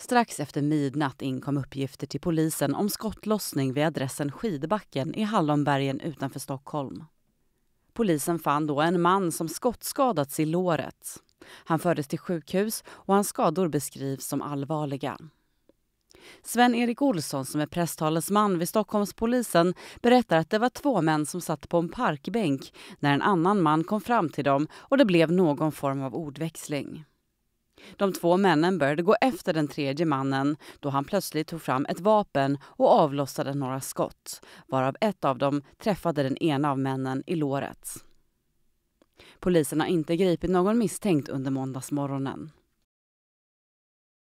Strax efter midnatt inkom uppgifter till polisen om skottlossning vid adressen Skidbacken i Hallonbergen utanför Stockholm. Polisen fann då en man som skottskadats i låret. Han fördes till sjukhus och hans skador beskrivs som allvarliga. Sven-Erik Olsson, som är presstalesman vid Stockholmspolisen berättar att det var två män som satt på en parkbänk när en annan man kom fram till dem och det blev någon form av ordväxling. De två männen började gå efter den tredje mannen då han plötsligt tog fram ett vapen och avlossade några skott varav ett av dem träffade den ena av männen i låret. Polisen har inte gripit någon misstänkt under måndagsmorgonen.